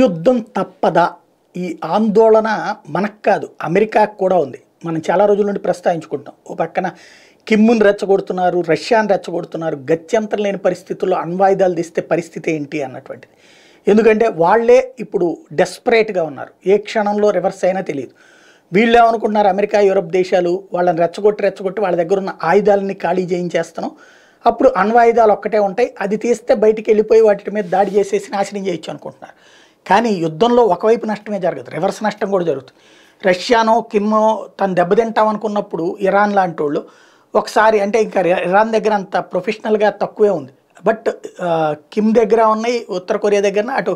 యుద్ధం తప్పదా ఈ ఆందోళన మనకు కాదు అమెరికాకు కూడా ఉంది మనం చాలా రోజుల నుండి ప్రస్తావించుకుంటాం ఓ పక్కన కిమ్మును రెచ్చగొడుతున్నారు రష్యాను రెచ్చగొడుతున్నారు గత్యంతరం లేని పరిస్థితుల్లో అణ్వాయుధాలు తీస్తే పరిస్థితి ఏంటి అన్నటువంటిది ఎందుకంటే వాళ్లే ఇప్పుడు డెస్పరేట్గా ఉన్నారు ఏ క్షణంలో రివర్స్ అయినా తెలియదు వీళ్ళు ఏమనుకుంటున్నారు అమెరికా యూరప్ దేశాలు వాళ్ళని రెచ్చగొట్టి రెచ్చగొట్టి వాళ్ళ దగ్గర ఉన్న ఆయుధాలని ఖాళీ చేయించేస్తున్నాం అప్పుడు అణ్వాయుధాలు ఒక్కటే ఉంటాయి అది తీస్తే బయటికి వెళ్ళిపోయి వాటి మీద దాడి చేసేసి నాశనం చేయొచ్చు అనుకుంటున్నారు కానీ యుద్ధంలో ఒకవైపు నష్టమే జరగదు రివర్స్ నష్టం కూడా జరుగుతుంది రష్యానో కిమ్మో తను దెబ్బతింటాం అనుకున్నప్పుడు ఇరాన్ లాంటి వాళ్ళు ఒకసారి అంటే ఇంకా ఇరాన్ దగ్గర అంత ప్రొఫెషనల్గా తక్కువే ఉంది బట్ కిమ్ దగ్గర ఉన్నాయి ఉత్తర కొరియా దగ్గర అటు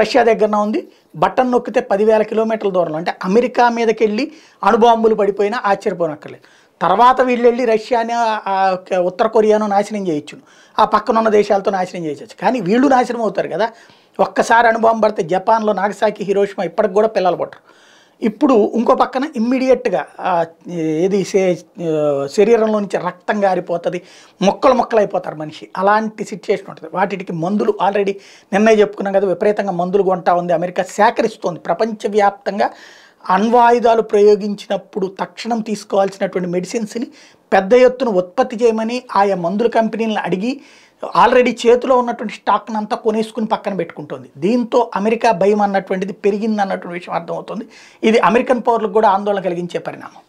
రష్యా దగ్గర ఉంది బటన్ నొక్కితే పదివేల కిలోమీటర్ల దూరంలో అంటే అమెరికా మీదకి వెళ్ళి అణుబాంబులు పడిపోయినా ఆశ్చర్యపోనక్కర్లేదు తర్వాత వీళ్ళు వెళ్ళి రష్యాని ఉత్తర కొరియాను నాశనం చేయొచ్చును ఆ పక్కనున్న దేశాలతో నాశనం చేయొచ్చు కానీ వీళ్ళు నాశనం అవుతారు కదా ఒక్కసారి అనుభవం పడితే జపాన్లో నాగసాకి హిరోషిమా ఇప్పటికి కూడా పిల్లలు పుట్టరు ఇప్పుడు ఇంకో పక్కన ఇమ్మీడియట్గా ఏది శరీరంలో నుంచి రక్తం గారిపోతుంది మొక్కలు మొక్కలు అయిపోతారు మనిషి అలాంటి సిచ్యువేషన్ ఉంటుంది వాటికి మందులు ఆల్రెడీ నిన్నే చెప్పుకున్నాం కదా విపరీతంగా మందులు కొంటా ఉంది అమెరికా సేకరిస్తోంది ప్రపంచవ్యాప్తంగా అణ్వాయుధాలు ప్రయోగించినప్పుడు తక్షణం తీసుకోవాల్సినటువంటి మెడిసిన్స్ని పెద్ద ఎత్తున ఉత్పత్తి చేయమని ఆయా మందుల కంపెనీలను అడిగి ఆల్రెడీ చేతిలో ఉన్నటువంటి స్టాక్ని అంతా కొనేసుకుని పక్కన పెట్టుకుంటుంది దీంతో అమెరికా భయం అన్నటువంటిది పెరిగింది అన్నటువంటి విషయం అర్థమవుతుంది ఇది అమెరికన్ పౌరులకు కూడా ఆందోళన కలిగించే పరిణామం